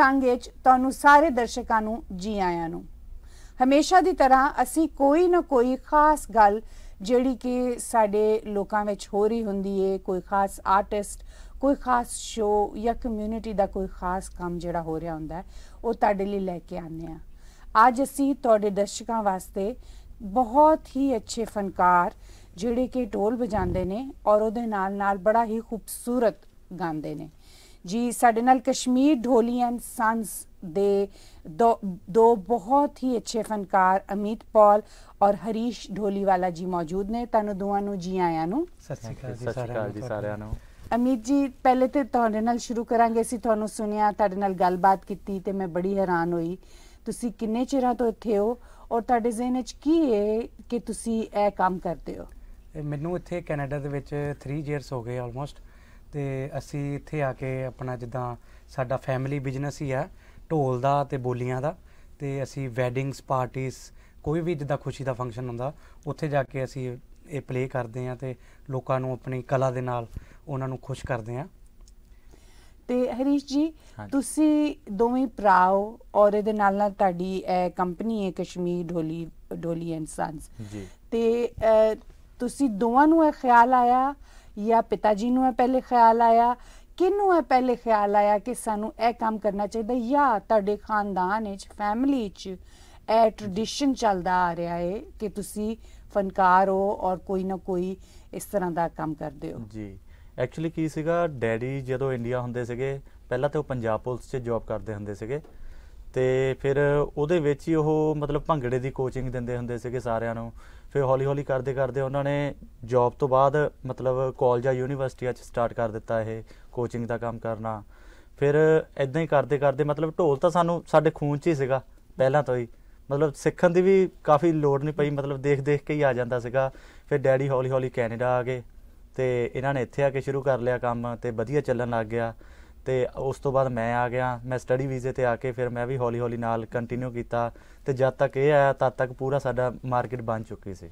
ਰੰਗ ਵਿੱਚ ਤੁਹਾਨੂੰ ਸਾਰੇ ਦਰਸ਼ਕਾਂ ਨੂੰ ਜੀ ਆਇਆਂ ਨੂੰ ਹਮੇਸ਼ਾ ਦੀ ਤਰ੍ਹਾਂ ਅਸੀਂ ਕੋਈ ਨਾ ਕੋਈ ਖਾਸ ਗੱਲ ਜਿਹੜੀ ਕਿ ਸਾਡੇ ਲੋਕਾਂ ਵਿੱਚ ਹੋ ਰਹੀ ਹੁੰਦੀ ਏ ਕੋਈ ਖਾਸ ਆਰਟਿਸਟ ਕੋਈ ਖਾਸ ਸ਼ੋਅ ਜਾਂ ਕਮਿਊਨਿਟੀ ਦਾ ਕੋਈ ਖਾਸ ਕੰਮ ਜਿਹੜਾ ਹੋ ਰਿਹਾ ਹੁੰਦਾ ਉਹ ਤੁਹਾਡੇ ਲਈ ਲੈ ਕੇ ਆਨੇ ਆ ਅੱਜ ਅਸੀਂ ਤੁਹਾਡੇ ਦਰਸ਼ਕਾਂ ਵਾਸਤੇ ਬਹੁਤ ਹੀ ਅੱਛੇ ਫਨਕਾਰ ਜਿਹੜੇ ਕਿ ਢੋਲ ਵਜਾਉਂਦੇ ਨੇ ਔਰ ਉਹਦੇ ਨਾਲ ਨਾਲ ਬੜਾ ਹੀ ਖੂਬਸੂਰਤ ਗਾਉਂਦੇ ਨੇ ਜੀ ਸਾਡੇ ਨਾਲ ਕਸ਼ਮੀਰ ਢੋਲੀ ਐਂਡ ਸੰਸ ਦੇ ਦੋ ਬਹੁਤ ਹੀ ਅੱਛੇ ਫਨਕਾਰ ਅਮਿਤ ਪਾਲ ਔਰ ਹਰੀਸ਼ ਢੋਲੀ ਵਾਲਾ ਜੀ ਮੌਜੂਦ ਨੇ ਤੁਹਾਨੂੰ ਦੋਵਾਂ ਨੂੰ ਜੀ ਆਇਆਂ ਨੂੰ ਸਤਿ ਸ਼੍ਰੀ ਅਕਾਲ ਜੀ ਸਾਰਿਆਂ ਨੂੰ ਅਮਿਤ ਜੀ ਪਹਿਲੇ ਤੇ ਤੁਹਾਡੇ ਨਾਲ ਸ਼ੁਰੂ ਕਰਾਂਗੇ ਅਸੀਂ ਤੁਹਾਨੂੰ ਸੁਣਿਆ ਤੁਹਾਡੇ ਨਾਲ ਗੱਲਬਾਤ ਕੀਤੀ ਤੇ ਮੈਂ ਬੜੀ ਹੈਰਾਨ ਹੋਈ ਤੁਸੀਂ ਕਿੰਨੇ ਚਿਰਾਂ ਤੋਂ ਇੱਥੇ ਹੋ ਔਰ ਤੁਹਾਡੇ ਜ਼ਿਹਨ ਵਿੱਚ ਕੀ ਹੈ ਕਿ ਤੁਸੀਂ ਇਹ ਕੰਮ ਕਰਦੇ ਹੋ ਮੈਨੂੰ ਇੱਥੇ ਕੈਨੇਡਾ ਦੇ ਵਿੱਚ 3 ਇਅਰਸ ਹੋ ਗਏ ਆਲਮੋਸਟ ਤੇ ਅਸੀਂ ਇੱਥੇ ਆ ਕੇ ਆਪਣਾ ਜਿੱਦਾਂ ਸਾਡਾ ਫੈਮਿਲੀ ਬਿਜ਼ਨਸ ਹੀ ਆ ਢੋਲ ਦਾ ਤੇ ਬੋਲੀਆਂ ਦਾ ਤੇ ਅਸੀਂ ਵੈਡਿੰਗਸ ਪਾਰਟੀਆਂ ਕੋਈ ਵੀ ਜਿੱਦਾਂ ਖੁਸ਼ੀ ਦਾ ਫੰਕਸ਼ਨ ਹੁੰਦਾ ਉੱਥੇ ਜਾ ਕੇ ਅਸੀਂ ਇਹ ਪਲੇ ਕਰਦੇ ਆ ਤੇ ਲੋਕਾਂ ਨੂੰ ਆਪਣੀ ਕਲਾ ਦੇ ਨਾਲ ਉਹਨਾਂ ਨੂੰ ਖੁਸ਼ ਕਰਦੇ ਆ ਤੇ ਹਰੀਸ਼ ਜੀ ਤੁਸੀਂ ਦੋਵੇਂ ਭਰਾਓ ਔਰ ਇਹਦੇ ਨਾਲ ਨਾਲ ਤੁਹਾਡੀ ਇਹ ਕੰਪਨੀ ਹੈ ਕਸ਼ਮੀਰ ਢੋਲੀ ਢੋਲੀ ਐਂਡ ਸੰਸ ਜੀ ਤੇ ਤੁਸੀਂ ਦੋਵਾਂ ਨੂੰ ਇਹ ਖਿਆਲ ਆਇਆ ਜਾਂ ਪਿਤਾ ਜੀ ਨੂੰ ਇਹ ਪਹਿਲੇ ਖਿਆਲ ਆਇਆ ਕਿਨੂੰ ਇਹ ਪਹਿਲੇ ਖਿਆਲ ਆਇਆ ਕਿ ਸਾਨੂੰ ਇਹ ਕੰਮ ਕਰਨਾ ਚਾਹੀਦਾ ਜਾਂ ਤੁਹਾਡੇ ਖਾਨਦਾਨ ਵਿੱਚ ਫੈਮਿਲੀ ਵਿੱਚ ਇਹ ਟ੍ਰੈਡੀਸ਼ਨ ਚੱਲਦਾ ਆ ਰਿਹਾ ਹੈ ਕਿ ਤੁਸੀਂ ਫਨਕਾਰ ਹੋ ਔਰ ਕੋਈ ਨਾ ਕੋਈ ਇਸ ਤਰ੍ਹਾਂ ਦਾ ਕੰਮ ਕਰਦੇ ਹੋ ਜੀ ਐਕਚੁਅਲੀ ਕੀ ਸੀਗਾ ਡੈਡੀ ਜਦੋਂ ਇੰਡੀਆ ਹੁੰਦੇ ਸੀਗੇ ਪਹਿਲਾਂ ਤੇ ਉਹ ਪੰਜਾਬ ਪੁਲਿਸ 'ਚ ਜੌਬ ਕਰਦੇ ਹੁੰਦੇ ਸੀਗੇ ਤੇ ਫਿਰ ਉਹਦੇ ਵਿੱਚ ਹੀ ਉਹ ਮਤਲਬ ਭੰਗੜੇ ਦੀ ਕੋਚਿੰਗ ਦਿੰਦੇ ਹੁੰਦੇ ਸੀਗੇ ਸਾਰਿਆਂ ਨੂੰ ਫਿਰ ਹੌਲੀ ਹੌਲੀ ਕਰਦੇ ਕਰਦੇ ਉਹਨਾਂ ਨੇ ਜੌਬ ਤੋਂ ਬਾਅਦ ਮਤਲਬ ਕਾਲਜ ਜਾਂ ਯੂਨੀਵਰਸਿਟੀ 'ਚ ਸਟਾਰਟ ਕਰ ਦਿੱਤਾ ਇਹ ਕੋਚਿੰਗ ਦਾ ਕੰਮ ਕਰਨਾ ਫਿਰ ਇਦਾਂ ਹੀ ਕਰਦੇ ਕਰਦੇ ਮਤਲਬ ਢੋਲ ਤਾਂ ਸਾਨੂੰ ਸਾਡੇ ਖੂਨ 'ਚ ਹੀ ਸੀਗਾ ਪਹਿਲਾਂ ਤੋਂ ਹੀ ਮਤਲਬ ਸਿੱਖਣ ਦੀ ਵੀ ਕਾਫੀ ਲੋੜ ਨਹੀਂ ਪਈ ਮਤਲਬ ਦੇਖ ਦੇਖ ਕੇ ਹੀ ਆ ਜਾਂਦਾ ਸੀਗਾ ਫਿਰ ਡੈਡੀ ਹੌਲੀ ਹੌਲੀ ਕੈਨੇਡਾ ਆ ਗਏ ਤੇ ਇਹਨਾਂ ਨੇ ਇੱਥੇ ਆ ਕੇ ਸ਼ੁਰੂ ਕਰ ਲਿਆ ਕੰਮ ਤੇ ਵਧੀਆ ਚੱਲਣ ਲੱਗ ਗਿਆ ਤੇ ਉਸ ਤੋਂ ਬਾਅਦ ਮੈਂ ਆ ਗਿਆ ਮੈਂ ਸਟੱਡੀ ਵੀਜ਼ੇ ਤੇ ਆ ਕੇ ਫਿਰ ਮੈਂ ਵੀ ਹੌਲੀ ਹੌਲੀ ਨਾਲ ਕੰਟੀਨਿਊ ਕੀਤਾ ਤੇ ਜਦ ਤੱਕ ਇਹ ਆਇਆ ਤਦ ਤੱਕ ਪੂਰਾ ਸਾਡਾ ਮਾਰਕੀਟ ਬਣ ਚੁੱਕੀ ਸੀ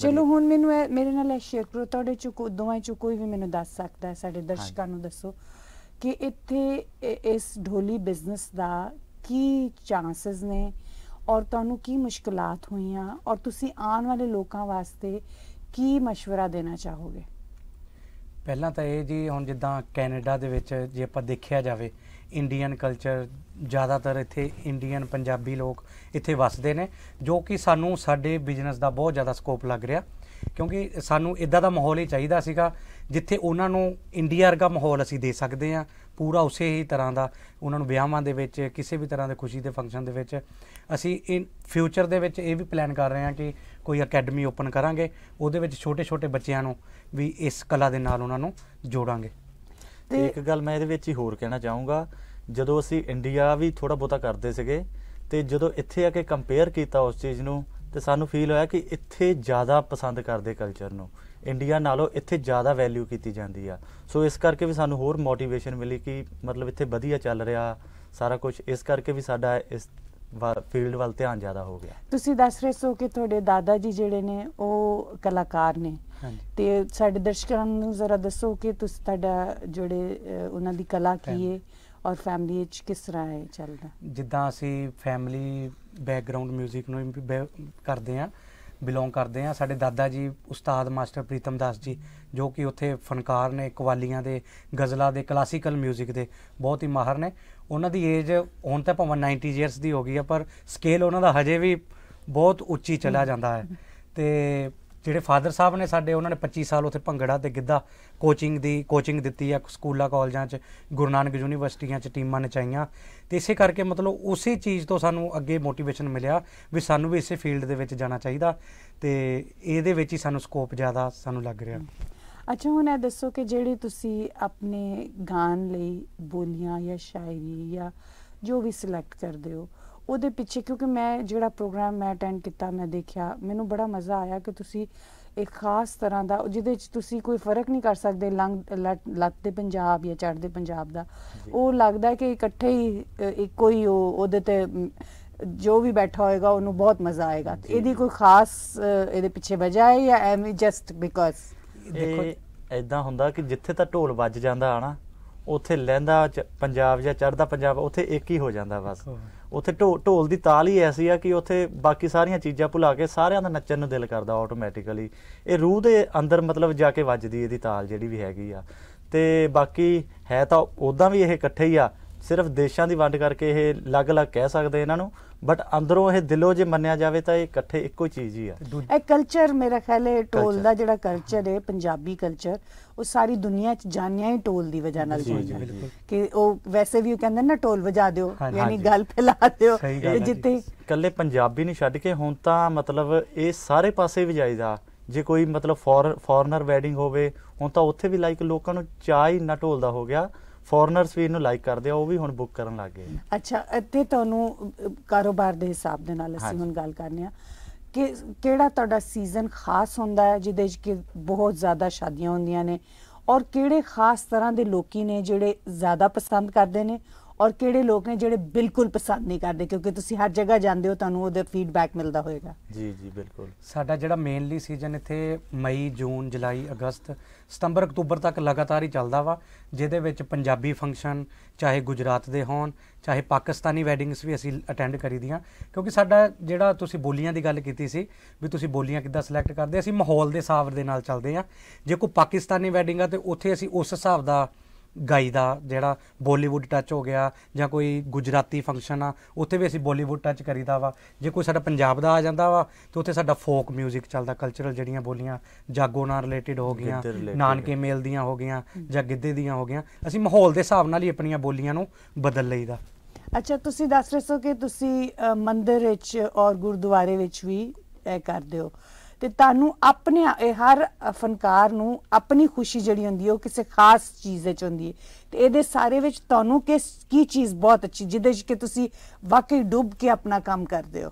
ਚਲੋ ਹੁਣ ਮੈਨੂੰ ਮੇਰੇ ਨਾਲ ਇਹ ਸ਼ੇਅਰ ਕਰੋ ਤੁਹਾਡੇ ਚ ਦੋਵਾਂ ਚ ਕੋਈ ਵੀ ਮੈਨੂੰ ਦੱਸ ਸਕਦਾ ਸਾਡੇ ਦਰਸ਼ਕਾਂ ਨੂੰ ਦੱਸੋ ਕਿ ਇੱਥੇ ਇਸ ਢੋਲੀ ਬਿਜ਼ਨਸ ਦਾ ਕੀ ਚਾਂਸਸ ਨੇ ਔਰ ਤੁਹਾਨੂੰ ਕੀ ਮੁਸ਼ਕਲਾਂ ਹੋਈਆਂ ਔਰ ਤੁਸੀਂ ਆਉਣ ਵਾਲੇ ਲੋਕਾਂ ਵਾਸਤੇ ਕੀ مشورہ ਦੇਣਾ ਚਾਹੋਗੇ ਪਹਿਲਾਂ ਤਾਂ ਇਹ ਜੀ ਹੁਣ ਜਿੱਦਾਂ ਕੈਨੇਡਾ ਦੇ ਵਿੱਚ ਜੇ ਆਪਾਂ ਦੇਖਿਆ ਜਾਵੇ ਇੰਡੀਅਨ ਕਲਚਰ ਜ਼ਿਆਦਾਤਰ ਇੱਥੇ ਇੰਡੀਅਨ ਪੰਜਾਬੀ ਲੋਕ ਇੱਥੇ ਵੱਸਦੇ ਨੇ ਜੋ ਕਿ ਸਾਨੂੰ ਸਾਡੇ ਬਿਜ਼ਨਸ ਦਾ ਬਹੁਤ ਜ਼ਿਆਦਾ ਸਕੋਪ ਲੱਗ ਰਿਹਾ ਕਿਉਂਕਿ ਸਾਨੂੰ ਇਦਾਂ ਦਾ ਮਾਹੌਲ ਹੀ ਚਾਹੀਦਾ ਸੀਗਾ ਜਿੱਥੇ ਉਹਨਾਂ ਨੂੰ ਇੰਡੀਆ ਵਰਗਾ ਮਾਹੌਲ ਅਸੀਂ ਦੇ ਸਕਦੇ ਆ ਪੂਰਾ ਉਸੇ ਹੀ ਤਰ੍ਹਾਂ ਦਾ ਉਹਨਾਂ ਨੂੰ ਵਿਆਹਾਂ ਦੇ ਵਿੱਚ ਕਿਸੇ ਵੀ ਤਰ੍ਹਾਂ ਦੇ ਖੁਸ਼ੀ ਦੇ ਫੰਕਸ਼ਨ ਦੇ ਵਿੱਚ ਅਸੀਂ ਇਨ ਫਿਊਚਰ ਦੇ ਵਿੱਚ ਇਹ ਵੀ ਪਲਾਨ ਕਰ ਰਹੇ ਹਾਂ ਕਿ ਕੋਈ ਅਕੈਡਮੀ ਓਪਨ ਕਰਾਂਗੇ ਉਹਦੇ ਵਿੱਚ ਛੋਟੇ-ਛੋਟੇ ਬੱਚਿਆਂ ਨੂੰ ਵੀ ਇਸ ਕਲਾ ਦੇ ਨਾਲ ਉਹਨਾਂ ਨੂੰ ਜੋੜਾਂਗੇ ਤੇ ਇੱਕ ਗੱਲ ਮੈਂ ਇਹਦੇ ਵਿੱਚ ਹੀ ਹੋਰ ਕਹਿਣਾ ਚਾਹੂੰਗਾ ਜਦੋਂ ਅਸੀਂ ਇੰਡੀਆ ਵੀ ਥੋੜਾ ਬੋਤਾ ਕਰਦੇ ਸੀਗੇ ਤੇ ਜਦੋਂ ਇੱਥੇ ਆ ਕੇ ਕੰਪੇਅਰ ਕੀਤਾ ਉਸ ਚੀਜ਼ ਨੂੰ ਤੇ ਸਾਨੂੰ ਫੀਲ ਹੋਇਆ ਕਿ ਇੱਥੇ ਜ਼ਿਆਦਾ ਪਸੰਦ ਕਰਦੇ ਕਲਚਰ ਨੂੰ ਇੰਡੀਆ ਨਾਲੋਂ ਇੱਥੇ ਜ਼ਿਆਦਾ ਵੈਲਿਊ ਕੀਤੀ ਜਾਂਦੀ ਆ ਸੋ ਇਸ ਕਰਕੇ ਵੀ ਸਾਨੂੰ ਹੋਰ ਮੋਟੀਵੇਸ਼ਨ ਮਿਲੀ ਕਿ ਮਤਲਬ ਇੱਥੇ ਵਧੀਆ ਚੱਲ ਰਿਹਾ ਸਾਰਾ ਕੁਝ ਇਸ ਕਰਕੇ ਵੀ ਸਾਡਾ ਇਸ ਵਾਰ ਫੀਲਡ ਵੱਲ ਧਿਆਨ ਜ਼ਿਆਦਾ ਹੋ ਗਿਆ ਤੁਸੀਂ ਦੱਸ ਰਹੇ ਸੋ ਕਿ ਤੁਹਾਡੇ ਦਾਦਾ ਜੀ ਜਿਹੜੇ ਨੇ ਉਹ ਕਲਾਕਾਰ ਨੇ ਤੇ ਸਾਡੇ ਦਰਸ਼ਕਾਂ ਨੂੰ ਜ਼ਰਾ ਦੱਸੋ ਕਿ ਤੁਸੀਂ ਤੁਹਾਡਾ ਜਿਹੜੇ ਉਹਨਾਂ ਦੀ ਕਲਾ ਕੀ ਹੈ ਔਰ ਫੈਮਿਲੀ ਵਿੱਚ ਕਿਸ ਤਰ੍ਹਾਂ ਹੈ ਚੱਲਦਾ ਜਿੱਦਾਂ ਅਸੀਂ ਫੈਮਿਲੀ ਬੈਕਗ੍ਰਾਉਂਡ 뮤직 ਨੂੰ ਕਰਦੇ ਆ ਬਿਲੋਂਗ ਕਰਦੇ ਆ ਸਾਡੇ ਦਾਦਾ ਜੀ ਉਸਤਾਦ ਮਾਸਟਰ ਪ੍ਰੀਤਮ ਦਾਸ ਜੀ ਜੋ ਕਿ ਉੱਥੇ ਫਨਕਾਰ ਨੇ ਕਵਾਲੀਆਂ ਦੇ ਗਜ਼ਲਾਂ ਦੇ ਕਲਾਸੀਕਲ 뮤직 ਦੇ ਬਹੁਤ ਹੀ ਮਾਹਰ ਨੇ ਉਹਨਾਂ ਦੀ ਏਜ ਹੁਣ ਤਾਂ ਭਾਵੇਂ 90 ਇਅਰਸ ਦੀ ਹੋ ਗਈ ਆ ਪਰ ਸਕੇਲ ਉਹਨਾਂ ਦਾ ਹਜੇ ਵੀ ਬਹੁਤ ਉੱਚੀ ਚਲਾ ਜਾਂਦਾ ਹੈ ਤੇ ਜਿਹੜੇ ਫਾਦਰ ਸਾਹਿਬ ਨੇ ਸਾਡੇ ਉਹਨਾਂ ਨੇ 25 ਸਾਲ ਉੱਥੇ ਭੰਗੜਾ ਤੇ ਗਿੱਧਾ ਕੋਚਿੰਗ ਦੀ ਕੋਚਿੰਗ ਦਿੱਤੀ ਆ ਸਕੂਲਾਂ ਕਾਲਜਾਂ 'ਚ ਗੁਰੂ ਨਾਨਕ ਯੂਨੀਵਰਸਿਟੀਆਂ 'ਚ ਟੀਮਾਂ ਨਚਾਈਆਂ ਤੇ ਇਸੇ ਕਰਕੇ ਮਤਲਬ ਉਸੇ ਚੀਜ਼ ਤੋਂ ਸਾਨੂੰ ਅੱਗੇ ਮੋਟੀਵੇਸ਼ਨ ਮਿਲਿਆ ਵੀ ਸਾਨੂੰ ਵੀ ਇਸੇ ਫੀਲਡ ਦੇ ਵਿੱਚ ਜਾਣਾ ਚਾਹੀਦਾ ਤੇ ਇਹਦੇ ਵਿੱਚ ਹੀ ਸਾਨੂੰ ਸਕੋਪ ਜ਼ਿਆਦਾ ਸਾਨੂੰ ਲੱਗ ਰਿਹਾ ਅੱਛਾ ਹੁਣ ਇਹ ਦੱਸੋ ਕਿ ਜਿਹੜੀ ਤੁਸੀਂ ਆਪਣੇ ਗਾਣ ਲਈ ਬੋਲੀਆਂ ਜਾਂ ਸ਼ਾਇਰੀ ਜਾਂ ਜੋ ਵੀ ਸਿਲੈਕਟ ਕਰਦੇ ਹੋ ਉਹਦੇ ਪਿੱਛੇ ਕਿਉਂਕਿ ਮੈਂ ਜਿਹੜਾ ਪ੍ਰੋਗਰਾਮ ਮੈਂ ਅਟੈਂਡ ਕੀਤਾ ਮੈਂ ਦੇਖਿਆ ਮੈਨੂੰ ਬੜਾ ਮਜ਼ਾ ਆਇਆ ਕਿ ਤੁਸੀਂ ਇੱਕ ਖਾਸ ਤਰ੍ਹਾਂ ਦਾ ਜਿਹਦੇ ਵਿੱਚ ਤੁਸੀਂ ਕੋਈ ਫਰਕ ਨਹੀਂ ਕਰ ਸਕਦੇ ਲੰਗ ਲੱਤ ਦੇ ਪੰਜਾਬ ਜਾਂ ਚੜ੍ਹਦੇ ਪੰਜਾਬ ਦਾ ਉਹ ਲੱਗਦਾ ਕਿ ਇਕੱਠੇ ਹੀ ਇੱਕੋ ਹੀ ਉਹਦੇ ਤੇ ਜੋ ਵੀ ਬੈਠਾ ਹੋਏਗਾ ਉਹਨੂੰ ਬਹੁਤ ਮਜ਼ਾ ਆਏਗਾ ਇਹਦੀ ਕੋਈ ਖਾਸ ਇਹਦੇ ਪਿੱਛੇ ਵਜ੍ਹਾ ਹੈ ਜਾਂ ਐਵੇਂ ਜਸਟ ਬਿਕੋਜ਼ ਦੇਖੋ ਐਦਾਂ ਹੁੰਦਾ ਕਿ ਜਿੱਥੇ ਤਾਂ ਢੋਲ ਵੱਜ ਜਾਂਦਾ ਨਾ ਉੱਥੇ ਲਹਿੰਦਾ ਪੰਜਾਬ ਜਾਂ ਚੜਦਾ ਪੰਜਾਬ ਉੱਥੇ ਇੱਕ ਹੀ ਹੋ ਜਾਂਦਾ ਬਸ ਉੱਥੇ ਢੋਲ ਦੀ ਤਾਲ ਹੀ ਐਸੀ ਆ ਕਿ ਉੱਥੇ ਬਾਕੀ ਸਾਰੀਆਂ ਚੀਜ਼ਾਂ ਭੁਲਾ ਕੇ ਸਾਰਿਆਂ ਦਾ ਨੱਚਣ ਨੂੰ ਦਿਲ ਕਰਦਾ ਆਟੋਮੈਟਿਕਲੀ ਇਹ ਰੂਹ ਦੇ ਅੰਦਰ ਮਤਲਬ ਜਾ ਕੇ ਵੱਜਦੀ ਇਹਦੀ ਤਾਲ ਜਿਹੜੀ ਵੀ ਹੈਗੀ ਆ ਤੇ ਬਾਕੀ ਹੈ ਤਾਂ ਉਦਾਂ ਵੀ ਇਹ ਇਕੱਠੇ ਹੀ ਆ ਸਿਰਫ ਦੇਸ਼ਾਂ ਦੀ ਵੰਡ ਕਰਕੇ ਇਹ ਅਲੱਗ-ਅਲੱਗ ਕਹਿ ਸਕਦੇ ਇਹਨਾਂ ਨੂੰ ਬਟ ਅੰਦਰੋਂ ਇਹ ਦਿਲੋਂ ਜੇ ਮੰਨਿਆ ਜਾਵੇ ਤਾਂ ਇਹ ਇਕੱਠੇ ਇੱਕੋ ਹੀ ਚੀਜ਼ ਹੀ ਆ ਇਹ ਕਲਚਰ ਮੇਰਾ ਖਿਆਲ ਹੈ ਟੋਲ ਦਾ ਜਿਹੜਾ ਕਲਚਰ ਹੈ ਪੰਜਾਬੀ ਕਲਚਰ ਉਹ ਸਾਰੀ ਦੁਨੀਆ 'ਚ ਜਾਣਿਆ ਹੀ ਟੋਲ ਦੀ ਵਜ੍ਹਾ ਨਾਲ ਜਾਂਦਾ ਕਿ ਉਹ ਵੈਸੇ ਵੀ ਉਹ ਕਹਿੰਦੇ ਨਾ ਟੋਲ ਵਜਾ ਦਿਓ ਯਾਨੀ ਗੱਲ ਫੈਲਾ ਦਿਓ ਜਿੱਤੇ ਕੱਲੇ ਪੰਜਾਬੀ ਨਹੀਂ ਛੱਡ ਕੇ ਹੁਣ ਤਾਂ ਮਤਲਬ ਇਹ ਸਾਰੇ ਪਾਸੇ ਵਜਾਈਦਾ ਜੇ ਕੋਈ ਮਤਲਬ ਫੋਰਨਰ ਵੈਡਿੰਗ ਹੋਵੇ ਹੁਣ ਤਾਂ ਉੱਥੇ ਵੀ ਲਾਈਕ ਲੋਕਾਂ ਨੂੰ ਚਾਹ ਹੀ ਨਾ ਟੋਲਦਾ ਹੋ ਗਿਆ ਫੋਰਨਰਸ ਵੀ ਇਹਨੂੰ ਲਾਈਕ ਕਰਦੇ ਆ ਉਹ ਵੀ ਹੁਣ ਬੁੱਕ ਕਰਨ ਲੱਗ ਗਏ ਅੱਛਾ ਇੱਥੇ ਤੁਹਾਨੂੰ ਕਾਰੋਬਾਰ ਦੇ ਹਿਸਾਬ ਦੇ ਨਾਲ ਅਸੀਂ ਹੁਣ ਗੱਲ ਕਰਨੀ ਆ ਕਿ ਕਿਹੜਾ ਤੁਹਾਡਾ ਸੀਜ਼ਨ ਖਾਸ ਹੁੰਦਾ ਹੈ ਜਿਹਦੇ ਵਿੱਚ ਕਿ ਬਹੁਤ ਜ਼ਿਆਦਾ ਸ਼ਾਦੀਆਂ ਹੁੰਦੀਆਂ ਨੇ ਔਰ ਕਿਹੜੇ ਖਾਸ ਤਰ੍ਹਾਂ ਦੇ ਲੋਕੀ ਨੇ ਜਿਹੜੇ ਜ਼ਿਆਦਾ ਪਸੰਦ ਕਰਦੇ ਨੇ ਔਰ ਕਿਹੜੇ ਲੋਕ ਨੇ ਜਿਹੜੇ ਬਿਲਕੁਲ ਪਸੰਦ ਨਹੀਂ ਕਰਦੇ ਕਿਉਂਕਿ ਤੁਸੀਂ ਹਰ ਜਗ੍ਹਾ ਜਾਂਦੇ ਹੋ ਤੁਹਾਨੂੰ ਉਹਦੇ ਫੀਡਬੈਕ ਮਿਲਦਾ ਹੋਏਗਾ ਜੀ ਜੀ ਬਿਲਕੁਲ ਸਾਡਾ ਜਿਹੜਾ ਮੇਨਲੀ ਸੀਜ਼ਨ ਇੱਥੇ ਮਈ ਜੂਨ ਜੁਲਾਈ ਅਗਸਤ ਸਤੰਬਰ ਅਕਤੂਬਰ ਤੱਕ ਲਗਾਤਾਰ ਹੀ ਚੱਲਦਾ ਵਾ ਜਿਹਦੇ ਵਿੱਚ ਪੰਜਾਬੀ ਫੰਕਸ਼ਨ ਚਾਹੇ ਗੁਜਰਾਤ ਦੇ ਹੋਣ ਚਾਹੇ ਪਾਕਿਸਤਾਨੀ ਵੈਡਿੰਗਸ ਵੀ ਅਸੀਂ ਅਟੈਂਡ ਕਰੀਦੀਆਂ ਕਿਉਂਕਿ ਸਾਡਾ ਜਿਹੜਾ ਤੁਸੀਂ ਬੋਲੀਆਂ ਦੀ ਗੱਲ ਕੀਤੀ ਸੀ ਵੀ ਤੁਸੀਂ ਬੋਲੀਆਂ ਕਿੱਦਾਂ ਸਿਲੈਕਟ ਕਰਦੇ ਅਸੀਂ ਮਾਹੌਲ ਦੇ ਹਿਸਾਬ ਦੇ ਨਾਲ ਚੱਲਦੇ ਆ ਜੇ ਕੋਈ ਪਾਕਿਸਤਾਨੀ ਵੈਡਿੰਗ ਆ ਤੇ ਉੱਥੇ ਅਸੀਂ ਉਸ ਹਿਸਾਬ ਦਾ ਦਾ ਜਿਹੜਾ ਬਾਲੀਵੁੱਡ ਟੱਚ ਹੋ ਗਿਆ ਜਾਂ ਕੋਈ ਗੁਜਰਾਤੀ ਫੰਕਸ਼ਨ ਆ ਉੱਥੇ ਵੀ ਅਸੀਂ ਬਾਲੀਵੁੱਡ ਟੱਚ ਕਰੀਦਾ ਵਾ ਜੇ ਕੋਈ ਸਾਡਾ ਪੰਜਾਬ ਦਾ ਆ ਜਾਂਦਾ ਵਾ ਤੇ ਉੱਥੇ ਸਾਡਾ ਫੋਕ 뮤직 ਚੱਲਦਾ ਕਲਚਰਲ ਜਿਹੜੀਆਂ ਬੋਲੀਆਂ ਜਾਗੋ ਨਾਲ ਰਿਲੇਟਡ ਹੋ ਗਈਆਂ ਨਾਨਕੇ ਮੇਲ ਦੀਆਂ ਹੋ ਗਈਆਂ ਜਾਂ ਗਿੱਧੇ ਦੀਆਂ ਹੋ ਗਈਆਂ ਅਸੀਂ ਮਾਹੌਲ ਦੇ ਹਿਸਾਬ ਨਾਲ ਹੀ ਆਪਣੀਆਂ ਬੋਲੀਆਂ ਨੂੰ ਬਦਲ ਲਈਦਾ ਅੱਛਾ ਤੁਸੀਂ ਦੱਸ ਰਹੇ ਸੋ ਕਿ ਤੁਸੀਂ ਮੰਦਿਰ ਵਿੱਚ ਔਰ ਗੁਰਦੁਆਰੇ ਵਿੱਚ ਵੀ ਇਹ ਕਰਦੇ ਹੋ ਤੇ ਤੁਹਾਨੂੰ ਆਪਣੇ ਹਰ ਫਨਕਾਰ ਨੂੰ ਆਪਣੀ ਖੁਸ਼ੀ ਜਿਹੜੀ ਹੁੰਦੀ ਹੈ ਉਹ ਕਿਸੇ ਖਾਸ ਚੀਜ਼ ਵਿੱਚ ਹੁੰਦੀ ਹੈ ਤੇ ਇਹਦੇ ਸਾਰੇ ਵਿੱਚ ਤੁਹਾਨੂੰ ਕਿਸ ਕੀ ਚੀਜ਼ ਬਹੁਤ ਅੱਛੀ ਜਿਹਦੇ ਵਿੱਚ ਕਿ ਤੁਸੀਂ ਵਾਕਈ ਡੁੱਬ ਕੇ ਆਪਣਾ ਕੰਮ ਕਰਦੇ ਹੋ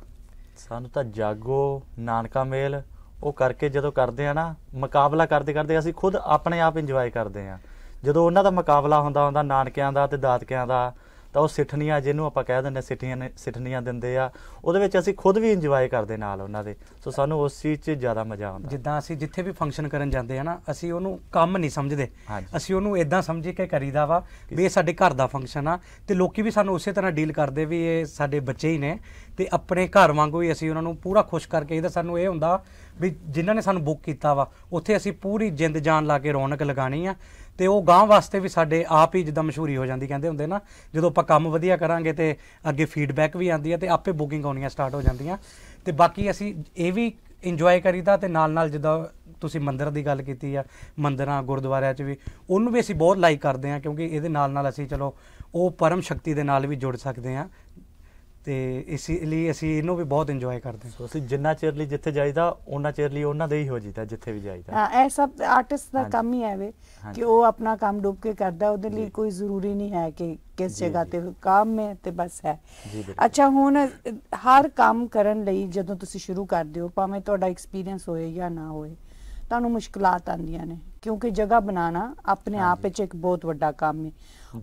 ਸਾਨੂੰ ਤਾਂ ਜਾਗੋ ਨਾਨਕਾ ਮੇਲ ਉਹ ਕਰਕੇ ਜਦੋਂ ਕਰਦੇ ਆ ਨਾ ਮੁਕਾਬਲਾ ਕਰਦੇ ਕਰਦੇ ਅਸੀਂ ਖੁਦ ਆਪਣੇ ਆਪ ਇੰਜੋਏ ਕਰਦੇ ਆ ਜਦੋਂ ਉਹਨਾਂ ਦਾ ਮੁਕਾਬਲਾ ਹੁੰਦਾ ਹੁੰਦਾ ਨਾਨਕਿਆਂ ਦਾ ਤੇ ਦਾਤਕਿਆਂ ਦਾ ਤਾਂ ਉਹ ਸਿੱਠਣੀਆਂ ਜਿਹਨੂੰ ਆਪਾਂ ਕਹਿ ਦਿੰਦੇ ਸਿੱਠੀਆਂ ਨੇ ਸਿੱਠਣੀਆਂ ਦਿੰਦੇ ਆ ਉਹਦੇ ਵਿੱਚ ਅਸੀਂ ਖੁਦ ਵੀ ਇੰਜੋਏ ਕਰਦੇ ਨਾਲ ਉਹਨਾਂ ਦੇ ਸੋ ਸਾਨੂੰ ਉਸ ਚੀਜ਼ 'ਚ ਜ਼ਿਆਦਾ ਮਜ਼ਾ ਆਉਂਦਾ ਜਿੱਦਾਂ ਅਸੀਂ ਜਿੱਥੇ ਵੀ ਫੰਕਸ਼ਨ ਕਰਨ ਜਾਂਦੇ ਆ ਨਾ ਅਸੀਂ ਉਹਨੂੰ ਕੰਮ ਨਹੀਂ ਸਮਝਦੇ ਅਸੀਂ ਉਹਨੂੰ ਇਦਾਂ ਸਮਝੀ ਕੇ ਕਰੀਦਾ ਵਾ ਵੀ ਇਹ ਸਾਡੇ ਘਰ ਦਾ ਫੰਕਸ਼ਨ ਆ ਤੇ ਲੋਕੀ ਵੀ ਸਾਨੂੰ ਉਸੇ ਤਰ੍ਹਾਂ ਡੀਲ ਕਰਦੇ ਵੀ ਇਹ ਸਾਡੇ ਬੱਚੇ ਹੀ ਨੇ ਤੇ ਆਪਣੇ ਘਰ ਵਾਂਗੂ ਹੀ ਅਸੀਂ ਉਹਨਾਂ ਨੂੰ ਪੂਰਾ ਖੁਸ਼ ਕਰਕੇ ਇਹਦਾ ਸਾਨੂੰ ਇਹ ਹੁੰਦਾ ਵੀ ਜਿਨ੍ਹਾਂ ਨੇ ਸਾਨੂੰ ਬੁੱਕ ਕੀਤਾ ਵਾ ਉੱਥੇ ਅਸੀਂ ਪੂਰੀ ਜਿੰਦ ਜਾਨ ਲਾ ਕੇ ਰੌਣਕ ਲਗਾਣੀ ਆ ਤੇ ਉਹ ਗਾਂ ਵਾਸਤੇ ਵੀ ਸਾਡੇ ਆਪ ਹੀ ਜਿੱਦਾਂ ਮਸ਼ਹੂਰੀ ਹੋ ਜਾਂਦੀ ਕਹਿੰਦੇ ਹੁੰਦੇ ਨਾ ਜਦੋਂ ਆਪਾਂ ਕੰਮ ਵਧੀਆ ਕਰਾਂਗੇ ਤੇ ਅੱਗੇ ਫੀਡਬੈਕ ਵੀ ਆਉਂਦੀ ਆ ਤੇ ਆਪੇ ਬੁਕਿੰਗ ਆਉਣੀਆਂ ਸਟਾਰਟ ਹੋ ਜਾਂਦੀਆਂ ਤੇ ਬਾਕੀ ਅਸੀਂ ਇਹ ਵੀ ਇੰਜੋਏ ਕਰੀਦਾ ਤੇ ਨਾਲ ਨਾਲ ਜਦੋਂ ਤੁਸੀਂ ਮੰਦਿਰ ਦੀ ਗੱਲ ਕੀਤੀ ਆ ਮੰਦਿਰਾਂ ਗੁਰਦੁਆਰਿਆਂ 'ਚ ਵੀ ਉਹਨੂੰ ਵੀ ਅਸੀਂ ਬਹੁਤ ਲਾਈਕ ਕਰਦੇ ਆ ਕਿਉਂਕਿ ਇਹਦੇ ਨਾਲ ਨਾਲ ਅਸੀਂ ਚਲੋ ਉਹ ਪਰਮ ਸ਼ਕਤੀ ਦੇ ਨਾਲ ਵੀ ਜੁੜ ਸਕਦੇ ਆ ਤੇ ਇਸ ਲਈ ਅਸੀਂ ਇਹਨੂੰ ਵੀ ਬਹੁਤ ਇੰਜੋਏ ਕਰਦੇ ਹਾਂ ਸੋ ਅਸੀਂ ਜਿੰਨਾ ਚਿਰ ਲਈ ਜਿੱਥੇ ਜਾਈਦਾ ਉਹਨਾਂ ਚਿਰ ਲਈ ਉਹਨਾਂ ਦੇ ਹੀ ਹੋ ਜੀਦਾ ਜਿੱਥੇ ਵੀ ਜਾਈਦਾ ਹਾਂ ਇਹ ਸਭ ਆਰਟਿਸਟ ਦਾ ਕੰਮ ਹੀ ਹੈ ਵੇ ਕਿ ਉਹ ਆਪਣਾ ਕੰਮ ਡੁੱਬ ਕੇ ਕਰਦਾ ਉਹਦੇ ਲਈ ਕੋਈ ਜ਼ਰੂਰੀ ਨਹੀਂ ਹੈ ਕਿ ਕਿਸ ਜਗ੍ਹਾ ਤੇ ਕੰਮ ਹੈ ਤੇ ਬਸ ਹੈ ਅੱਛਾ ਹੁਣ ਹਰ ਕੰਮ ਕਰਨ ਲਈ ਜਦੋਂ ਤੁਸੀਂ ਸ਼ੁਰੂ ਕਰਦੇ ਹੋ ਭਾਵੇਂ ਤੁਹਾਡਾ ਐਕਸਪੀਰੀਅੰਸ ਹੋਏ ਜਾਂ ਨਾ ਹੋਏ ਤੁਹਾਨੂੰ ਮੁਸ਼ਕਲਾਂ ਆਉਂਦੀਆਂ ਨੇ ਕਿਉਂਕਿ ਜਗ੍ਹਾ ਬਣਾਉਣਾ ਆਪਣੇ ਆਪ ਵਿੱਚ ਇੱਕ ਬਹੁਤ ਵੱਡਾ ਕੰਮ ਹੈ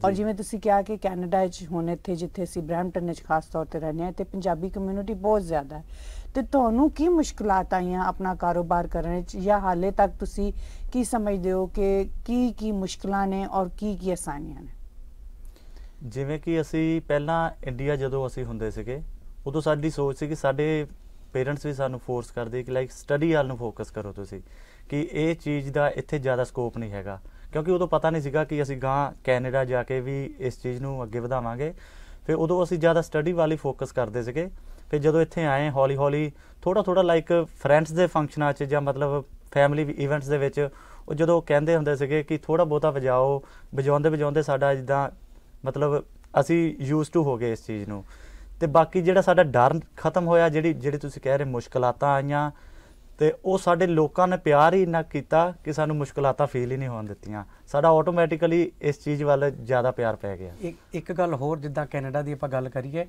ਔਰ ਜਿਵੇਂ ਤੁਸੀਂ ਕਿਹਾ ਕਿ ਕੈਨੇਡਾ ਵਿੱਚ ਹੁਣ ਇੱਥੇ ਜਿੱਥੇ ਅਸੀਂ ਬ੍ਰੈਂਟਨ ਵਿੱਚ ਖਾਸ ਤੌਰ ਤੇ ਰਹਿੰਦੇ ਹਾਂ ਤੇ ਪੰਜਾਬੀ ਕਮਿਊਨਿਟੀ ਬਹੁਤ ਜ਼ਿਆਦਾ ਹੈ ਤੇ ਤੁਹਾਨੂੰ ਕੀ ਮੁਸ਼ਕਲਾਂ ਆਈਆਂ ਆਪਣਾ ਕਾਰੋਬਾਰ ਕਰਨ ਵਿੱਚ ਜਾਂ ਹਾਲੇ ਤੱਕ ਤੁਸੀਂ ਕੀ ਸਮਝਦੇ ਹੋ ਕਿ ਕੀ ਕੀ ਮੁਸ਼ਕਲਾਂ ਨੇ ਔਰ ਕੀ ਕੀ ਆਸਾਨੀਆਂ ਨੇ ਜਿਵੇਂ ਕਿ ਅਸੀਂ ਪਹਿਲਾਂ ਇੰਡੀਆ ਜਦੋਂ ਅਸੀਂ ਹੁੰਦੇ ਸੀਗੇ ਉਦੋਂ ਸਾਡੀ ਸੋਚ ਸੀ ਕਿ ਸਾਡੇ ਪੇਰੈਂਟਸ ਵੀ ਸਾਨੂੰ ਫੋਰਸ ਕਰਦੇ ਕਿ ਲਾਈਕ ਸਟੱਡੀ ਵੱਲ ਨੂੰ ਫੋਕਸ ਕਰੋ ਤੁਸੀਂ ਕਿ ਇਹ ਚੀਜ਼ ਦਾ ਇੱਥੇ ਜ਼ਿਆਦਾ ਸਕੋਪ ਨਹੀਂ ਹੈਗਾ ਕਿਉਂਕਿ ਉਦੋਂ ਪਤਾ ਨਹੀਂ ਸੀਗਾ ਕਿ ਅਸੀਂ ਗਾਂ ਕੈਨੇਡਾ ਜਾ ਕੇ ਵੀ ਇਸ ਚੀਜ਼ ਨੂੰ ਅੱਗੇ ਵਧਾਵਾਂਗੇ ਫਿਰ ਉਦੋਂ ਅਸੀਂ ਜ਼ਿਆਦਾ ਸਟੱਡੀ ਵਾਲੀ ਫੋਕਸ ਕਰਦੇ ਸੀਗੇ ਫਿਰ ਜਦੋਂ ਇੱਥੇ ਆਏ ਹੌਲੀ ਹੌਲੀ ਥੋੜਾ ਥੋੜਾ ਲਾਈਕ ਫਰੈਂਡਸ ਦੇ ਫੰਕਸ਼ਨਾਂ 'ਚ ਜਾਂ ਮਤਲਬ ਫੈਮਿਲੀ ਇਵੈਂਟਸ ਦੇ ਵਿੱਚ ਉਹ ਜਦੋਂ ਕਹਿੰਦੇ ਹੁੰਦੇ ਸੀਗੇ ਕਿ ਥੋੜਾ ਬਹੁਤਾ ਵਜਾਓ ਵਜਾਉਂਦੇ ਵਜਾਉਂਦੇ ਸਾਡਾ ਜਿੱਦਾਂ ਮਤਲਬ ਅਸੀਂ ਯੂਜ਼ ਟੂ ਹੋ ਗਏ ਇਸ ਚੀਜ਼ ਨੂੰ ਤੇ ਬਾਕੀ ਜਿਹੜਾ ਸਾਡਾ ਡਰ ਖਤਮ ਹੋਇਆ ਜਿਹੜੀ ਜਿਹੜੇ ਤੁਸੀਂ ਕਹਿ ਰਹੇ ਮੁਸ਼ਕਲਾਤਾਂ ਆਈਆਂ ਤੇ ਉਹ ਸਾਡੇ ਲੋਕਾਂ ਨੇ ਪਿਆਰ ਹੀ ਇੰਨਾ ਕੀਤਾ ਕਿ ਸਾਨੂੰ ਮੁਸ਼ਕਲਾਤਾਂ ਫੀਲ ਹੀ ਨਹੀਂ ਹੋਣ ਦਿੱਤੀਆਂ ਸਾਡਾ ਆਟੋਮੈਟਿਕਲੀ ਇਸ ਚੀਜ਼ ਵੱਲ ਜ਼ਿਆਦਾ ਪਿਆਰ ਪੈ ਗਿਆ ਇੱਕ ਗੱਲ ਹੋਰ ਜਿੱਦਾਂ ਕੈਨੇਡਾ ਦੀ ਆਪਾਂ ਗੱਲ ਕਰੀਏ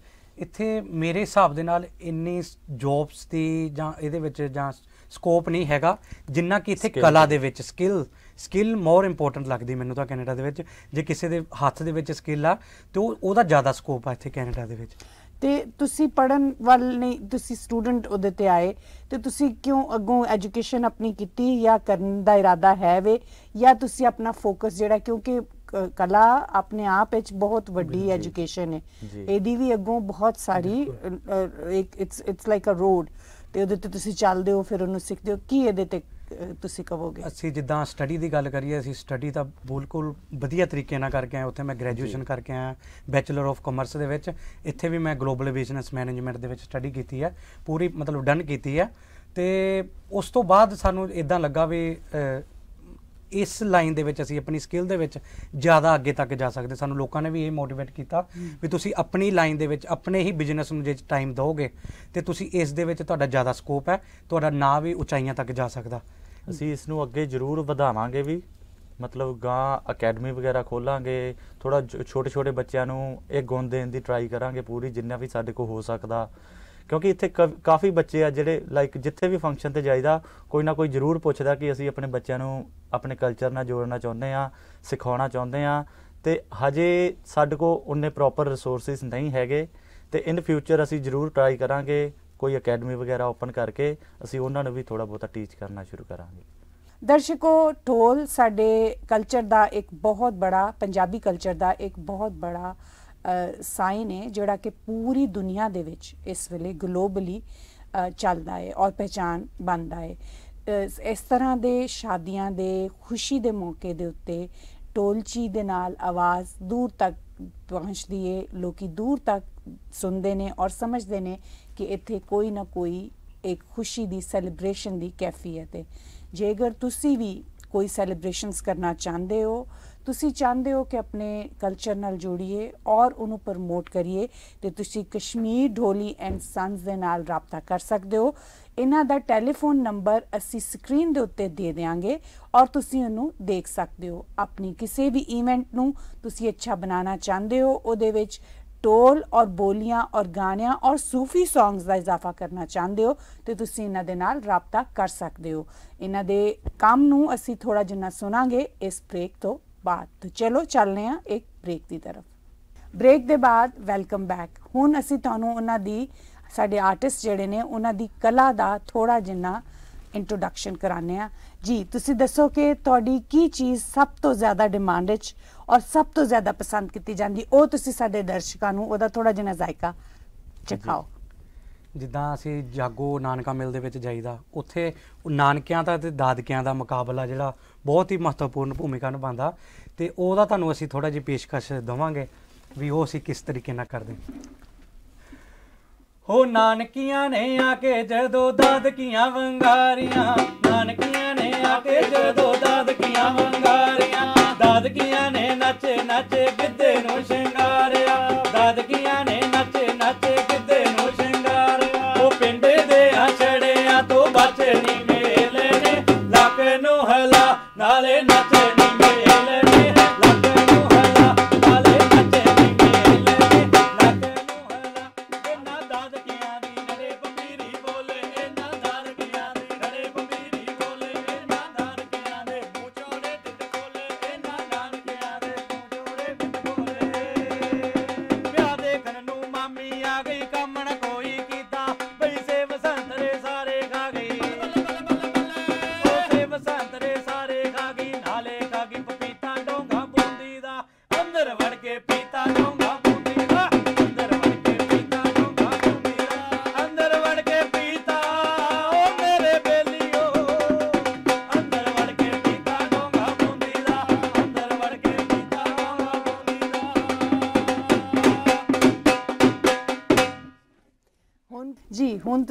ਇੱਥੇ ਮੇਰੇ ਹਿਸਾਬ ਦੇ ਨਾਲ ਇੰਨੀ ਜੌਬਸ ਦੀ ਜਾਂ ਇਹਦੇ ਵਿੱਚ ਜਾਂ ਸਕੋਪ ਨਹੀਂ ਹੈਗਾ ਜਿੰਨਾ ਕਿ ਇੱਥੇ ਕਲਾ ਦੇ ਵਿੱਚ ਸਕਿੱਲ ਸਕਿੱਲ ਮੋਰ ਇੰਪੋਰਟੈਂਟ ਲੱਗਦੀ ਮੈਨੂੰ ਤਾਂ ਕੈਨੇਡਾ ਦੇ ਵਿੱਚ ਜੇ ਕਿਸੇ ਦੇ ਹੱਥ ਦੇ ਵਿੱਚ ਸਕਿੱਲ ਆ ਤੇ ਉਹ ਉਹਦਾ ਜ਼ਿਆਦਾ ਸਕੋਪ ਆ ਇੱਥੇ ਕੈਨੇਡਾ ਦੇ ਵਿੱਚ ਤੇ ਤੁਸੀਂ ਪੜਨ ਵੱਲ ਨਹੀਂ ਤੁਸੀਂ ਸਟੂਡੈਂਟ ਉਹਦੇ ਤੇ ਆਏ ਤੇ ਤੁਸੀਂ ਕਿਉਂ ਅੱਗੋਂ ਐਜੂਕੇਸ਼ਨ ਆਪਣੀ ਕੀਤੀ ਜਾਂ ਕਰਨ ਦਾ ਇਰਾਦਾ ਹੈ ਵੇ ਜਾਂ ਤੁਸੀਂ ਆਪਣਾ ਫੋਕਸ ਜਿਹੜਾ ਕਿਉਂਕਿ ਕਲਾ ਆਪਣੇ ਆਪ ਵਿੱਚ ਬਹੁਤ ਵੱਡੀ ਐਜੂਕੇਸ਼ਨ ਹੈ ਇਹਦੀ ਵੀ ਅੱਗੋਂ ਬਹੁਤ ਸਾਰੀ ਇੱਕ it's it's like a road ਤੇ ਉਹਦੇ ਤੇ ਤੁਸੀਂ ਚੱਲਦੇ ਹੋ ਫਿਰ ਉਹਨੂੰ ਸਿੱਖਦੇ ਹੋ ਕੀ ਇਹਦੇ ਤੇ ਤੁਸੀਂ ਕਹੋਗੇ ਅਸੀਂ ਜਿੱਦਾਂ ਸਟੱਡੀ ਦੀ ਗੱਲ ਕਰੀਏ ਅਸੀਂ ਸਟੱਡੀ ਤਾਂ ਬਿਲਕੁਲ ਵਧੀਆ ਤਰੀਕੇ ਨਾਲ ਕਰਕੇ ਆਏ ਉੱਥੇ ਮੈਂ ਗ੍ਰੈਜੂਏਸ਼ਨ ਕਰਕੇ ਆਇਆ ਬੈਚਲਰ ਆਫ ਕਾਮਰਸ ਦੇ ਵਿੱਚ ਇੱਥੇ ਵੀ ਮੈਂ ਗਲੋਬਲ ਬਿਜ਼ਨਸ ਮੈਨੇਜਮੈਂਟ ਦੇ ਵਿੱਚ ਸਟੱਡੀ ਕੀਤੀ ਹੈ ਪੂਰੀ ਮਤਲਬ ਡਨ ਕੀਤੀ ਹੈ ਤੇ ਉਸ ਤੋਂ ਬਾਅਦ ਸਾਨੂੰ ਇਦਾਂ ਲੱਗਾ ਵੀ ਇਸ ਲਾਈਨ ਦੇ ਵਿੱਚ ਅਸੀਂ ਆਪਣੀ ਸਕਿੱਲ ਦੇ ਵਿੱਚ ਜ਼ਿਆਦਾ ਅੱਗੇ ਤੱਕ ਜਾ ਸਕਦੇ ਸਾਨੂੰ ਲੋਕਾਂ ਨੇ ਵੀ ਇਹ ਮੋਟੀਵੇਟ ਕੀਤਾ ਵੀ ਤੁਸੀਂ ਆਪਣੀ ਲਾਈਨ ਦੇ ਵਿੱਚ ਆਪਣੇ ਹੀ ਬਿਜ਼ਨਸ ਨੂੰ ਜੇ ਟਾਈਮ ਦਿਓਗੇ ਤੇ ਤੁਸੀਂ ਇਸ ਦੇ ਵਿੱਚ ਤੁਹਾਡਾ ਜ਼ਿਆਦਾ ਸਕੋਪ ਹੈ ਤੁਹਾਡਾ ਨਾਂ ਵੀ ਉਚਾਈਆਂ ਤੱਕ ਜਾ ਸਕਦਾ ਅਸੀਂ ਇਸ ਨੂੰ ਅੱਗੇ ਜ਼ਰੂਰ ਵਧਾਵਾਂਗੇ ਵੀ ਮਤਲਬ ਗਾਂ ਅਕੈਡਮੀ ਵਗੈਰਾ ਖੋਲਾਂਗੇ ਥੋੜਾ ਛੋਟੇ ਛੋਟੇ ਬੱਚਿਆਂ ਨੂੰ ਇਹ ਗੁਣ ਦੇਣ ਦੀ ਟਰਾਈ ਕਰਾਂਗੇ ਪੂਰੀ ਜਿੰਨਾ ਵੀ ਸਾਡੇ ਕੋਲ ਹੋ ਸਕਦਾ ਕਿਉਂਕਿ ਇੱਥੇ ਕਾਫੀ ਬੱਚੇ ਆ ਜਿਹੜੇ ਲਾਈਕ ਜਿੱਥੇ ਵੀ ਫੰਕਸ਼ਨ ਤੇ ਜਾਈਦਾ ਕੋਈ ਨਾ ਕੋਈ ਜ਼ਰੂਰ ਪੁੱਛਦਾ ਕਿ ਅਸੀਂ ਆਪਣੇ ਬੱਚਿਆਂ ਨੂੰ ਆਪਣੇ ਕਲਚਰ ਨਾਲ ਜੋੜਨਾ ਚਾਹੁੰਦੇ ਆ ਸਿਖਾਉਣਾ ਚਾਹੁੰਦੇ ਆ ਤੇ ਹਜੇ ਸਾਡੇ ਕੋਲ ਉਹਨੇ ਪ੍ਰੋਪਰ ਰਿਸੋਰਸਸ ਨਹੀਂ ਹੈਗੇ ਤੇ ਇਨ ਫਿਊਚਰ ਅਸੀਂ ਜ਼ਰੂਰ ਟਰਾਈ ਕਰਾਂਗੇ ਕੋਈ ਅਕੈਡਮੀ ਵਗੈਰਾ ਓਪਨ ਕਰਕੇ ਅਸੀਂ ਉਹਨਾਂ ਨੂੰ ਵੀ ਥੋੜਾ ਬਹੁਤਾ ਟੀਚ ਕਰਨਾ ਸ਼ੁਰੂ ਕਰਾਂਗੇ ਦਰਸ਼ਕੋ ਢੋਲ ਸਾਡੇ ਕਲਚਰ ਦਾ ਇੱਕ ਬਹੁਤ ਬੜਾ ਪੰਜਾਬੀ ਕਲਚਰ ਦਾ ਇੱਕ ਬਹੁਤ ਬੜਾ ਸਾਇਨ ਹੈ ਜਿਹੜਾ ਕਿ ਪੂਰੀ ਦੁਨੀਆ ਦੇ ਵਿੱਚ ਇਸ ਵੇਲੇ ਗਲੋਬਲੀ ਚੱਲਦਾ ਹੈ ਔਰ ਪਛਾਣ ਬਣਦਾ ਹੈ ਇਸ ਤਰ੍ਹਾਂ ਦੇ ਸ਼ਾਦੀਆਂ ਦੇ ਖੁਸ਼ੀ ਦੇ ਮੌਕੇ ਦੇ ਉੱਤੇ ਟੋਲਚੀ ਦੇ ਨਾਲ ਆਵਾਜ਼ ਦੂਰ ਤੱਕ ਪਹੁੰਚਦੀ ਏ ਲੋਕੀ ਦੂਰ ਤੱਕ ਸੁਣਦੇ ਨੇ ਔਰ ਸਮਝਦੇ ਨੇ ਕਿ ਇੱਥੇ ਕੋਈ ਨਾ ਕੋਈ ਇੱਕ ਖੁਸ਼ੀ ਦੀ ਸੈਲੀਬ੍ਰੇਸ਼ਨ ਦੀ ਕੈਫੀਅਤ ਹੈ ਜੇਕਰ ਤੁਸੀਂ ਵੀ ਕੋਈ ਸੈਲੀਬ੍ਰੇਸ਼ਨਸ ਕਰਨਾ ਚਾਹੁੰਦੇ ਹੋ ਤੁਸੀਂ ਚਾਹੁੰਦੇ ਹੋ ਕਿ ਆਪਣੇ ਕਲਚਰ ਨਾਲ ਜੋੜੀਏ ਔਰ ਉਹਨੂੰ ਪ੍ਰਮੋਟ ਕਰੀਏ ਤੇ ਤੁਸੀਂ ਕਸ਼ਮੀਰ ਢੋਲੀ ਐਂਡ ਸੰਸ ਦੇ ਨਾਲ رابطہ ਕਰ ਸਕਦੇ ਹੋ ਇਹਨਾਂ ਦਾ ਟੈਲੀਫੋਨ ਨੰਬਰ ਅਸੀਂ ਸਕਰੀਨ ਦੇ ਉੱਤੇ ਦੇ ਦੇਵਾਂਗੇ ਔਰ ਤੁਸੀਂ ਉਹਨੂੰ ਦੇਖ ਸਕਦੇ ਹੋ ਆਪਣੀ ਕਿਸੇ ਵੀ ਇਵੈਂਟ ਨੂੰ ਤੁਸੀਂ ਅੱਛਾ ਬਣਾਉਣਾ ਚਾਹੁੰਦੇ ਹੋ ਉਹਦੇ ਵਿੱਚ ਟੋਲ ਔਰ ਬੋਲੀਆਂ ਔਰ ਗਾਣਿਆਂ ਔਰ ਸੂਫੀ ਸੌਂਗਸ ਦਾ ਇਜ਼ਾਫਾ ਕਰਨਾ ਚਾਹੁੰਦੇ ਹੋ ਤੇ ਤੁਸੀਂ ਇਹਨਾਂ ਦੇ ਨਾਲ رابطہ ਕਰ ਸਕਦੇ ਹੋ ਇਹਨਾਂ ਦੇ ਕੰਮ ਨੂੰ ਅਸੀਂ ਥੋੜਾ ਜਿੰਨਾ ਸੁਣਾਂਗੇ ਇਸ ਬ੍ਰੇਕ ਤੋਂ ਬਾਅਦ ਤਾਂ ਚਲੋ ਚੱਲਨੇ ਆ ਇੱਕ ਬ੍ਰੇਕ ਦੀ ਤਰਫ ਬ੍ਰੇਕ ਦੇ ਬਾਅਦ ਵੈਲਕਮ ਬੈਕ ਹੁਣ ਅਸੀਂ ਤੁਹਾਨੂੰ ਉਹਨਾਂ ਦੀ ਸਾਡੇ ਆਰਟਿਸਟ ਜਿਹੜੇ ਨੇ ਉਹਨਾਂ ਦੀ ਕਲਾ ਦਾ ਥੋੜਾ ਜਿੰਨਾ ਇੰਟਰੋਡਕਸ਼ਨ ਕਰਾਣੇ ਆ ਜੀ ਤੁਸੀਂ ਦੱਸੋ ਕਿ ਤੁਹਾਡੀ ਕੀ ਚੀਜ਼ ਸਭ ਤੋਂ ਜ਼ਿਆਦਾ ਡਿਮਾਂਡ ਵਿੱਚ ਔਰ ਸਭ ਤੋਂ ਜ਼ਿਆਦਾ ਪਸੰਦ ਕੀਤੀ ਜਾਂਦੀ ਉਹ ਤੁਸੀਂ ਸਾਡੇ ਦਰਸ਼ਕਾਂ ਨੂੰ ਉਹਦਾ ਥੋੜਾ ਜਿਹਾ ਜ਼ਾਇਕਾ ਚਖਾਓ ਜਿੱਦਾਂ ਅਸੀਂ ਜਾਗੋ ਨਾਨਕਾ ਮਿਲ ਦੇ ਵਿੱਚ ਜਾਈਦਾ ਉੱਥੇ ਨਾਨਕਿਆਂ ਦਾ ਤੇ ਦਾਦਕਿਆਂ ਦਾ ਮੁਕਾਬਲਾ ਜਿਹੜਾ ਬਹੁਤ ਹੀ ਮਹੱਤਵਪੂਰਨ ਭੂਮਿਕਾ ਨਿਭਾਉਂਦਾ ਤੇ ਉਹਦਾ ਤੁਹਾਨੂੰ ਅਸੀਂ ਥੋੜਾ ਜਿਹਾ ਪੇਸ਼ਕਸ਼ ਦਵਾਂਗੇ ਵੀ ਉਹ ਅਸੀਂ ਕਿਸ ਤਰੀਕੇ ਨਾਲ ਕਰਦੇ ਹੋ ਨਾਨਕੀਆਂ ਨੇ ਆ ਕੇ ਜਦੋਂ ਦਾਦਕੀਆਂ ਵੰਗਾਰੀਆਂ ਨਾਨਕੀਆਂ ਨੇ ਆ ਕੇ ਜਦੋਂ ਦਾਦਕੀਆਂ ਵੰਗਾਰੀਆਂ ਦਾਦਕੀਆਂ ਨੇ ਨੱਚ ਨੱਚ ਗਿੱਧੇ ਨੂੰ ਸ਼ਿੰਗਾਰਿਆ ਦਾਦਕੀਆਂ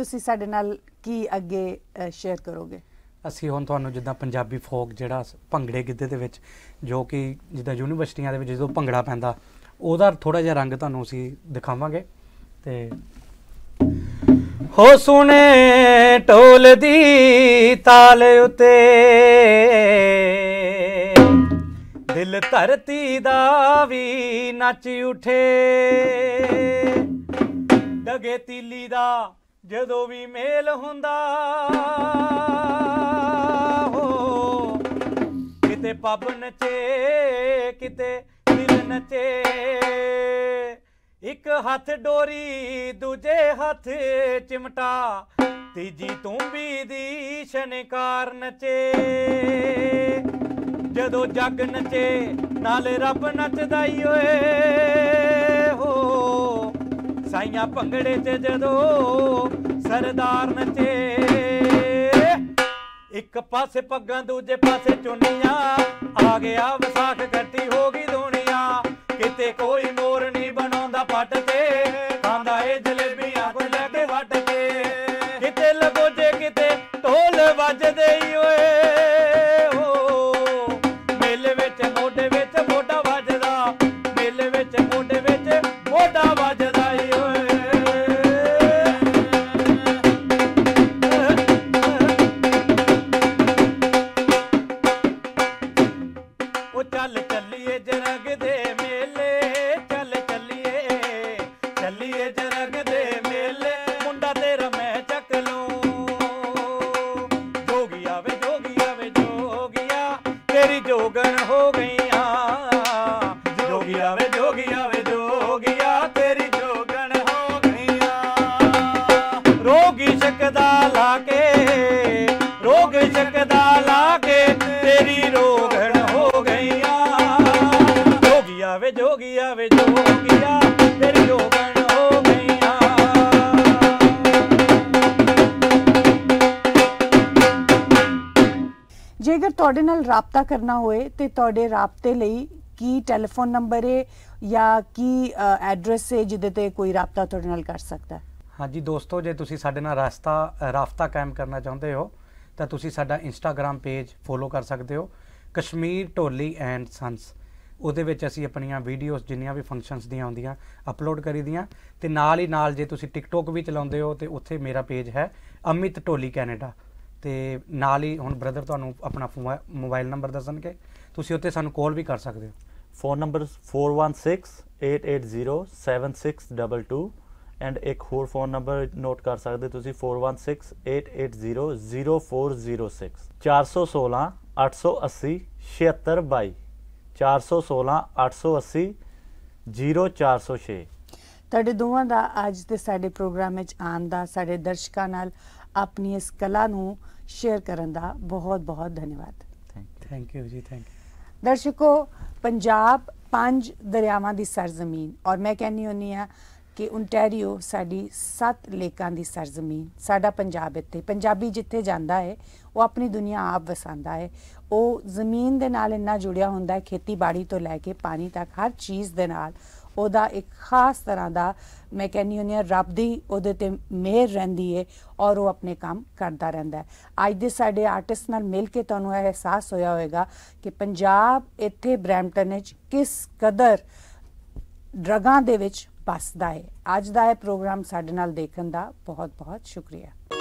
ਤੁਸੀਂ ਸਾਡੇ ਨਾਲ ਕੀ ਅੱਗੇ ਸ਼ੇਅਰ ਕਰੋਗੇ ਅਸੀਂ ਹੁਣ ਤੁਹਾਨੂੰ ਜਿੱਦਾਂ ਪੰਜਾਬੀ ਫੋਕ ਜਿਹੜਾ ਭੰਗੜੇ ਗਿੱਧੇ ਦੇ ਵਿੱਚ ਜੋ ਕਿ ਜਿੱਦਾਂ ਯੂਨੀਵਰਸਿਟੀਆਂ ਦੇ ਵਿੱਚ ਜਦੋਂ ਭੰਗੜਾ ਪੈਂਦਾ ਉਹਦਾ ਥੋੜਾ ਜਿਹਾ ਰੰਗ ਤੁਹਾਨੂੰ ਅਸੀਂ ਦਿਖਾਵਾਂਗੇ ਤੇ ਹੋ ਸੁਣੇ ਢੋਲ ਦੀ ਤਾਲ ਉਤੇ ਦਿਲ ਧਰਤੀ ਦਾ ਵੀ ਨੱਚ ਉਠੇ ਡਗੇ ਤੀਲੀ ਦਾ ਜਦੋਂ ਵੀ ਮੇਲ ਹੁੰਦਾ ਹੋ ਕਿਤੇ ਪੱਬ ਨੱਚੇ ਕਿਤੇ ਦਿਲ ਨੱਚੇ ਇੱਕ ਹੱਥ ਡੋਰੀ ਦੂਜੇ ਹੱਥ ਚਿਮਟਾ ਤੀਜੀ ਤੁੰਬੀ ਦੀ ਸ਼ਨਕਾਰ ਨੱਚੇ ਜਦੋਂ ਜੱਗ ਨੱਚੇ ਨਾਲ ਰੱਬ ਨੱਚਦਾ ਈ ਓਏ ਹੋ ਸਾਈਆਂ ਭੰਗੜੇ ਤੇ ਜਦੋਂ ਸਰਦਾਰ ਨੱਚੇ ਇੱਕ ਪਾਸੇ ਪੱਗਾਂ ਦੂਜੇ ਪਾਸੇ ਚੁੰਨੀਆਂ ਆ ਗਿਆ ਵਿਸਾਖ ਗੱਟੀ ਹੋ ਗਈ ਦੁਨੀਆ ਕਿਤੇ ਕੋਈ ਮੋਰ ਨਹੀਂ ਬਣਾਉਂਦਾ ਪੱਟ ਤੇ ਮੇਰੀ ਜੋਗਣ ਹੋ ਗਈਆਂ ਜੋਗੀਆ ਤੁਹਾਡੇ ਨਾਲ ਰਾਬਤਾ ਕਰਨਾ ਹੋਏ ਤੇ ਤੁਹਾਡੇ ਰਾਪਤੇ ਲਈ ਕੀ ਟੈਲੀਫੋਨ ਨੰਬਰ ਹੈ ਜਾਂ ਕੀ ਐਡਰੈਸ ਹੈ ਜਿੱਦੇ ਤੇ ਕੋਈ ਰਾਪਤਾ ਤੁਹਾਡੇ ਨਾਲ ਕਰ ਸਕਦਾ ਹਾਂਜੀ ਦੋਸਤੋ ਜੇ ਤੁਸੀਂ ਸਾਡੇ ਨਾਲ ਰਾਸਤਾ ਰਾਬਤਾ ਕਾਇਮ ਕਰਨਾ ਚਾਹੁੰਦੇ ਹੋ ਤਾਂ ਤੁਸੀਂ ਸਾਡਾ ਇੰਸਟਾਗ੍ਰam ਪੇਜ ਫੋਲੋ ਕਰ ਸਕਦੇ ਹੋ ਕਸ਼ਮੀਰ ਢੋਲੀ ਐਂਡ ਸੰਸ ਉਹਦੇ ਵਿੱਚ ਅਸੀਂ ਆਪਣੀਆਂ ਵੀਡੀਓਜ਼ ਜਿੰਨੀਆਂ ਵੀ ਫੰਕਸ਼ਨਸ ਦੀਆਂ ਹੁੰਦੀਆਂ ਅਪਲੋਡ ਕਰੀਦੀਆਂ ਤੇ ਨਾਲ ਹੀ ਨਾਲ ਜੇ ਤੁਸੀਂ ਟਿਕਟੋਕ ਵੀ ਚਲਾਉਂਦੇ ਹੋ ਤੇ ਉੱਥੇ ਮੇਰਾ ਪੇਜ ਹੈ ਅਮਿਤ ਢੋਲੀ ਕੈਨੇਡਾ ਤੇ ਨਾਲ ਹੀ ਹੁਣ ਬ੍ਰਦਰ ਤੁਹਾਨੂੰ ਆਪਣਾ ਮੋਬਾਈਲ ਨੰਬਰ ਦੱਸਣਗੇ ਤੁਸੀਂ ਉੱਤੇ ਸਾਨੂੰ ਕਾਲ ਵੀ ਕਰ ਸਕਦੇ ਹੋ ਫੋਨ ਨੰਬਰ 4168807622 ਐਂਡ ਇੱਕ ਹੋਰ ਫੋਨ ਨੰਬਰ ਨੋਟ ਕਰ ਸਕਦੇ ਤੁਸੀਂ 4168800406 416 880 7622 416 880 0406 ਤੁਹਾਡੇ ਦੋਵਾਂ ਦਾ ਅੱਜ ਦੇ ਸਾਡੇ ਪ੍ਰੋਗਰਾਮ ਵਿੱਚ ਆਉਣ ਦਾ ਸਾਡੇ ਦਰਸ਼ਕਾਂ ਨਾਲ ਆਪਣੀ ਇਸ ਕਲਾ ਨੂੰ ਸ਼ੇਅਰ ਕਰਨ ਦਾ ਬਹੁਤ-ਬਹੁਤ ਧੰਨਵਾਦ ਥੈਂਕ ਯੂ ਜੀ ਥੈਂਕ ਯੂ ਦਰਸ਼ਕੋ ਪੰਜਾਬ ਪੰਜ ਦਰਿਆਵਾਂ ਦੀ ਸਰਜ਼ਮੀਨ ਔਰ ਮੈਂ ਕਹਿੰਨੀ ਹੁੰਨੀ ਆ ਕਿ ਉਨਟੈਰੀਓ ਸਾਡੀ ਸੱਤ ਲੇਕਾਂ ਦੀ ਸਰਜ਼ਮੀਨ ਸਾਡਾ ਪੰਜਾਬ ਇੱਥੇ ਪੰਜਾਬੀ ਜਿੱਥੇ ਜਾਂਦਾ ਹੈ ਉਹ ਆਪਣੀ ਦੁਨੀਆ ਆਪ ਵਸਾਂਦਾ ਹੈ ਉਹ ਜ਼ਮੀਨ ਦੇ ਨਾਲ ਇੰਨਾ ਜੁੜਿਆ ਹੁੰਦਾ ਹੈ ਖੇਤੀਬਾੜੀ ਤੋਂ ਲੈ ਕੇ ਪਾਣੀ ਤੱਕ ਹਰ ਚੀਜ਼ ਦੇ ਨਾਲ ਉਹਦਾ ਇੱਕ ਖਾਸ ਤਰ੍ਹਾਂ ਦਾ ਮੈਂ ਕਹਿੰਨੀ ਆ ਰੱਬ ਦੀ ਉਹਦੇ ਤੇ ਮਿਹਰ ਰਹਿੰਦੀ ਏ ਔਰ ਉਹ ਆਪਣੇ ਕੰਮ ਕਰਦਾ ਰਹਿੰਦਾ ਹੈ ਅੱਜ ਦੇ ਸਾਡੇ ਆਰਟਿਸਟ ਨਾਲ ਮਿਲ ਕੇ ਤੁਹਾਨੂੰ ਇਹ ਅਹਿਸਾਸ ਹੋਇਆ ਹੋਵੇਗਾ ਕਿ ਪੰਜਾਬ ਇੱਥੇ ਬ੍ਰੈਂਟਨ ਵਿੱਚ ਕਿਸ ਕਦਰ ਡਰਗਾਂ ਦੇ ਵਿੱਚ ਬਸਦਾ ਹੈ ਅੱਜ ਦਾ ਇਹ ਪ੍ਰੋਗਰਾਮ ਸਾਡੇ ਨਾਲ ਦੇਖਣ ਦਾ ਬਹੁਤ ਬਹੁਤ ਸ਼ੁਕਰੀਆ